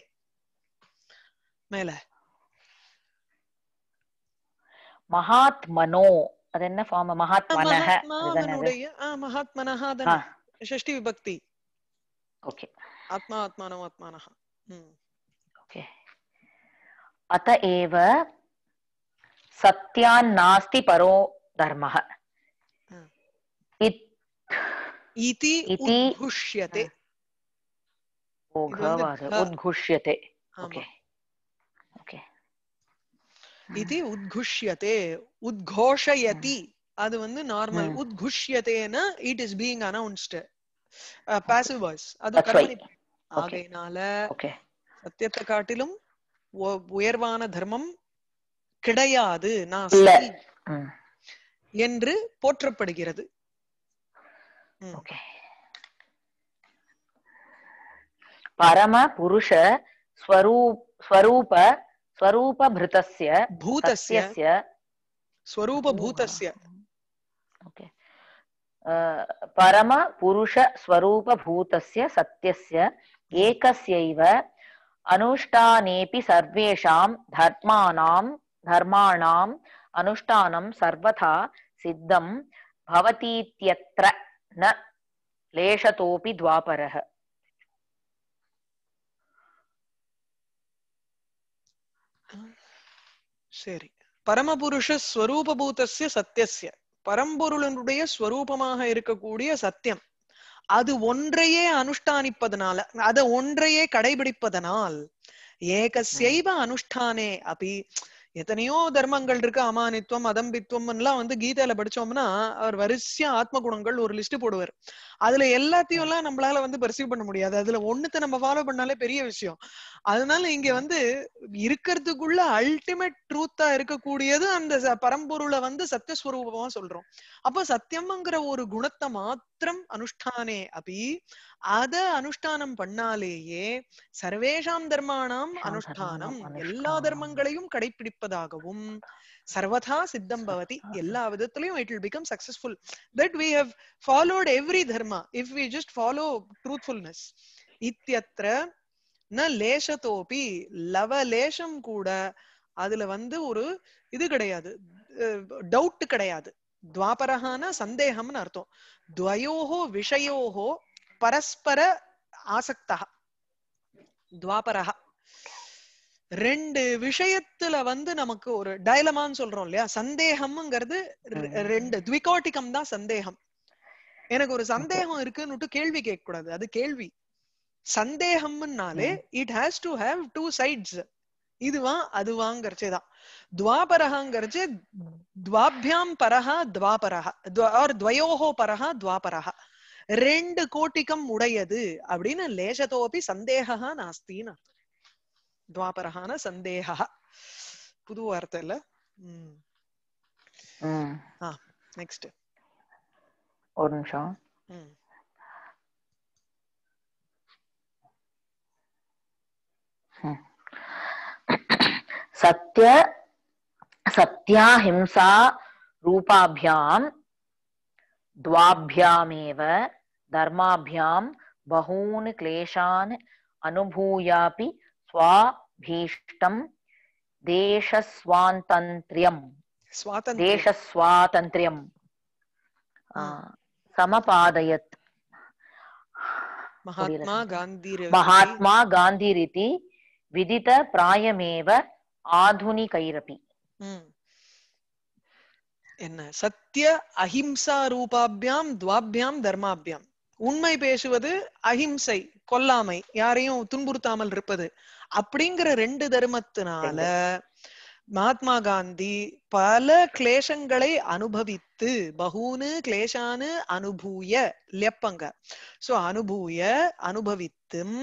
மேல மகாத்மனோ அது என்ன ஃபார்ம் மகாத்மனுடைய மகாத்மனஹா தான ஷஷ்டி விபக்தி ஓகே ஆத்மா ஆத்மானம் ஆத்மானஹ ஓகே அத ஏவ சத்யான் நாஸ்தி பரோ தர்மஹ इति उद्घुष्यते उद्घुष्यते இது உத்குஷ்யதே உத்கோஷயதி அது வந்து நார்மல் உத்குஷ்யதேனா it is being announced passive voice அது அதனால சத்தியத்தை காட்டிலும் உயர்வான தர்மம் கிடையாது நான் என்று போற்றப்படுகிறது ओके परम पुरुष स्वरूप स्वरूप स्वरूपभृतस्य भूतस्य स्वरूपभूतस्य ओके परमपुरुषस्वरूपभूतस्य सत्यस्य एकस्यैव अनुष्ठानेऽपि सर्वेषां धर्माणां अनुष्ठानं सर्वथा सिद्धं भवतीत्यत्र ந லேஷதோபி துவாபரக சரி பரமபுருஷ ஸ்வரூபபூதஸ்ய சத்தியஸ்ய பரம்பொருளனுடைய ஸ்வரூபமாக இருக்கக்கூடிய சத்தியம் அது ஒன்றையே அனுஷ்டானிப்பதனால அத ஒன்றையே கடைபிடிப்பதனால் ஏகசைவ அனுஷ்டானே அப்படி எத்தனையோ தர்மங்கள் இருக்கு அமானித்துவம் அதம்பித்துவம் எல்லாம் வந்து கீதையில படிச்சோம்னா அவர் வரிசையா ஆத்ம குணங்கள் ஒரு லிஸ்ட் போடுவார் அதுல எல்லாத்தையும் எல்லாம் நம்மளால வந்து பர்சீவ் பண்ண முடியாது அதுல ஒண்ணுத்த நம்ம ஃபாலோ பண்ணாலே பெரிய விஷயம் அதனால இங்க வந்து இருக்கிறதுக்குள்ள அல்டிமேட் ட்ரூத்தா இருக்கக்கூடியது அந்த பரம்பொருளை வந்து சத்தியஸ்வரூபமா சொல்றோம் அப்ப சத்தியம்ங்கிற ஒரு குணத்தை மாத்த மாத்திரம் அனுஷ்டானே அபி அத அனுஷ்டானம் பண்ணாலேயே சர்வேஷாம் தர்மானாம் அனுஷ்டானம் எல்லா தர்மங்களையும் கடைபிடிப்பதாகவும் சர்வதா சித்தம் பவதி எல்லா விதத்திலையும் it will become successful that we have followed every dharma if we just follow truthfulness இத்தியத்திர ந லேசத்தோபி லவ லேசம் கூட அதுல வந்து ஒரு இது கிடையாது டவுட் கிடையாது ದ್ವಾಪರಹನ சந்தேகம்னு அர்த்தம் ದ್ವಯೋ ವಿಷಯೋ பரஸ்பர ஆசக்தா துவாபரஹா ரெண்டு விஷயத்துல வந்து நமக்கு ஒரு டைலமான்னு சொல்றோம் இல்லையா சந்தேகம்ங்கிறது ரெண்டு துவிகோட்டிகம் தான் சந்தேகம் எனக்கு ஒரு சந்தேகம் இருக்குன்னு கேள்வி கேட்க கூடாது அது கேள்வி சந்தேகம்னாலே it has to have two sides இதுவா அதுவாங்கிறச்சேதான் துவாபரகாங்கிறச்சு துவாபியாம் பரஹா துவாபரஹா ஆர் துவயோகோ பரஹா துவாபரஹா ரெண்டு கோட்டிக்கம் உடையது அப்படின்னு லேசத்தோப்பி சந்தேகா நாஸ்தின்னு துவாபரகான சந்தேகா புது வார்த்தை இல்ல நெக்ஸ்ட் ஒரு நிமிஷம் Hmm. सत्य सत्या हिंसा रूपाभ्याम द्वाभ्यामेव धर्माभ्याम बहून क्लेशान अनुभूयापि स्वाभीष्टम देशस्वातंत्र्यम देशस्वातंत्र्यम समपादयत महात्मा गांधी रीति विदित प्रायमेव आधुनिकैरपि என்ன சத்திய அஹிம்சா ரூபாபியாம் துவாபியாம் தர்மாபியாம் உண்மை பேசுவது அஹிம்சை கொல்லாமை யாரையும் துன்புறுத்தாமல் இருப்பது அப்படிங்கிற ரெண்டு தர்மத்தினால மகாத்மா காந்தி பல கிளேஷங்களை அனுபவித்து பகூனு கிளேஷானு அனுபூய லெப்பங்க சோ அனுபூய அனுபவித்தும்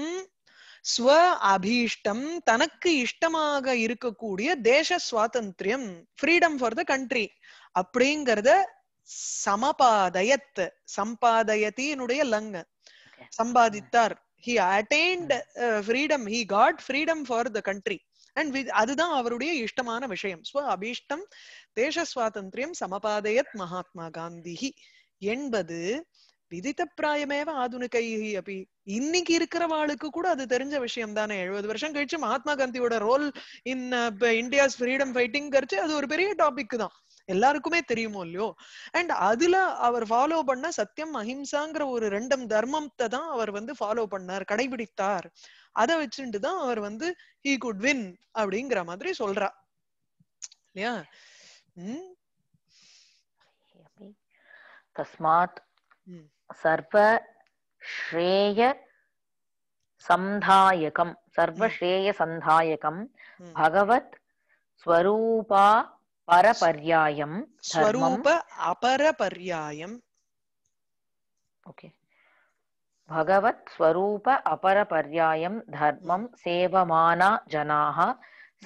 ஸ்வ அபீஷ்டம் தனக்கு இஷ்டமாக இருக்கக்கூடிய தேச சுவாதந்திரியம் ஃப்ரீடம் ஃபார் த கண்ட்ரி அப்படிங்கறத சமபாதயத் சம்பாதயத்தினுடைய லங் சம்பாதித்தார் he attained freedom he got freedom for the country and அதுதான் அவருடைய இஷ்டமான விஷயம் ஸ்வ அபீஷ்டம் தேச சுவாதந்திரியம் சமபாதயத் மகாத்மா காந்தி என்பது விதித்தப்பிராயமேவ ஆதுனிகைஹி அப்படி இன்னைக்கு இருக்கிறவாளுக்கு கூட அது தெரிஞ்ச விஷயம் தானே எழுபது வருஷம் கழிச்சு மகாத்மா காந்தியோட role in India's freedom fighting கழிச்சு அது ஒரு பெரிய டாபிக் தான் எல்லாருக்குமே தெரியுமோ இல்லையோ அண்ட் அதுல அவர் ஃபாலோ பண்ண சத்தியம் அஹிம்சாங்கிற ஒரு ரெண்டும் தர்மத்தை தான் அவர் வந்து ஃபாலோ பண்ணார் கடைபிடித்தார் அதை வச்சுட்டு தான் அவர் வந்து ஹீ குட் வின் அப்படிங்கிற மாதிரி சொல்றா இல்லையா தஸ்மாத் சர்வ ஸ்ரேய சந்தாயகம் சர்வஸ்ரேய சந்தாயகம் பகவத் ஸ்வரூபா பரபர்யாயம் ஸ்வரூப அபரபர்யாயம் ஓகே பகவத் ஸ்வரூப அபரபர்யாயம் தர்மம் சேவமானா ஜனாக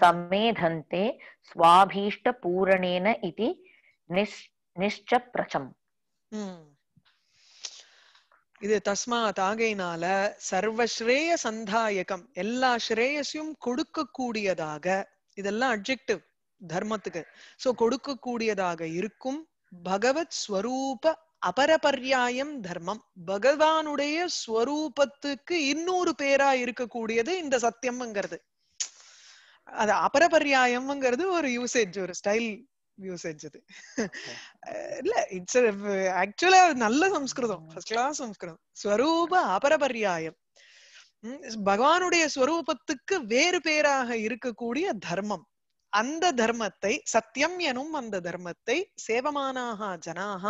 சம்மேதந்தே ஸ்வாபீஷ்ட பூரணேன இதி நிஷ் நிஷ்ச பிரச்சம் இது தஸ்மாத் ஆகையினால சர்வஸ்ரேய சந்தாயகம் எல்லா ஸ்ரேயஸையும் கொடுக்கக்கூடியதாக இதெல்லாம் அப்ஜெக்டிவ் தர்மத்துக்கு சோ கொடுக்கக்கூடியதாக இருக்கும் பகவத் ஸ்வரூப அபரபர்யாயம் தர்மம் பகவானுடைய ஸ்வரூபத்துக்கு இன்னொரு பேரா இருக்கக்கூடியது இந்த சத்தியம்ங்கிறது அது அபரபர்யாயம்ங்கிறது ஒரு யூசேஜ் ஒரு ஸ்டைல் வியூஸ் அடிச்சது இல்ல இட்ஸ் ஆக்சுவலா நல்ல சம்ஸ்கிருதம் ஃபர்ஸ்ட் கிளாஸ் சம்ஸ்கிருதம் ஸ்வரூப அபரபர்யாயம் பகவானுடைய ஸ்வரூபத்துக்கு வேறு பேராக இருக்கக்கூடிய தர்மம் அந்த தர்மத்தை சத்தியம் எனும் அந்த தர்மத்தை சேவமானாக ஜனாக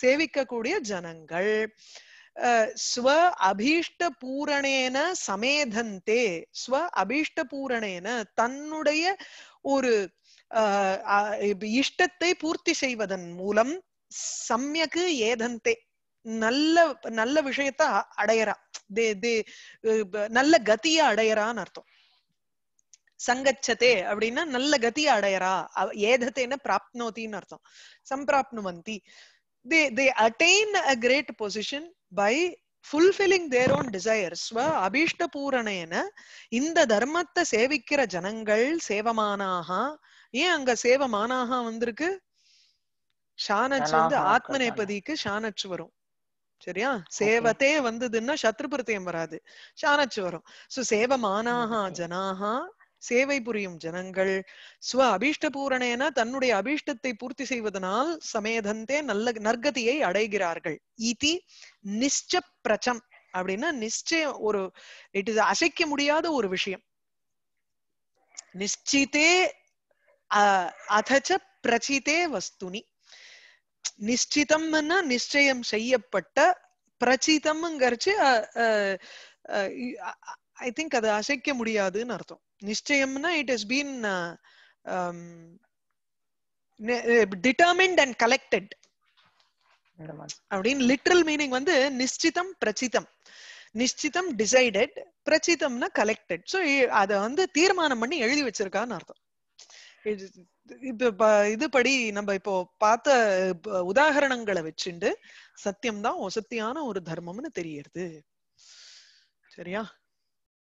சேவிக்கக்கூடிய ஜனங்கள் ஸ்வ அபீஷ்ட பூரணேன சமேதந்தே ஸ்வ அபீஷ்ட பூரணேன தன்னுடைய ஒரு இஷ்டத்தை பூர்த்தி செய்வதன் மூலம் சமயக்கு ஏதந்தே நல்ல நல்ல விஷயத்த அடையறா தே நல்ல கத்திய அடையறான்னு அர்த்தம் சங்கச்சதே அப்படின்னா நல்ல கத்திய அடையறா ஏதத்தேன்னு பிராப்னோத்தின்னு அர்த்தம் சம்பிராப்னுவந்தி they they attain a great position by fulfilling their own desire ஸ்வ அபீஷ்ட பூரணேன இந்த தர்மத்தை சேவிக்கிற ஜனங்கள் சேவமானாக ஏன் அங்க சேவை மானாக வந்திருக்கு ஷானச் வந்து ஆத்ம நேபதிக்கு ஷானச் வரும் சரியா சேவத்தே வந்ததுன்னா சத்ருபுரத்தையும் வராது ஷானச் வரும் சோ சேவமானாகா ஜனாகா சேவை புரியும் ஜனங்கள் ஸ்வ அபீஷ்ட பூரணேன தன்னுடைய அபீஷ்டத்தை பூர்த்தி செய்வதனால் சமேதந்தே நல்ல நற்கதியை அடைகிறார்கள் இதி நிச்ச பிரச்சம் அப்படின்னா நிச்சயம் ஒரு இட் இஸ் அசைக்க முடியாத ஒரு விஷயம் நிச்சிதே அதச்ச ச பிரச்சிதே வஸ்துனி நிश्चितம்னா நிச்சயம் செய்யப்பட்ட பிரச்சிதம்ங்கறச்சு ஐ திங்க் அது அசைக்க முடியாதுன்னு அர்த்தம் நிச்சயம்னா it is been determined and collected அப்படின்னு லிட்ரல் மீனிங் வந்து நிச்சிதம் பிரச்சிதம் நிச்சிதம் டிசைடட் பிரச்சிதம்னா கலெக்டட் ஸோ அதை வந்து தீர்மானம் பண்ணி எழுதி வச்சிருக்கான்னு அர்த்தம் இது இதுபடி நம்ம இப்போ பார்த்த உதாகரணங்களை வச்சுண்டு சத்தியம்தான் தான் ஒசத்தியான ஒரு தர்மம்னு தெரியறது சரியா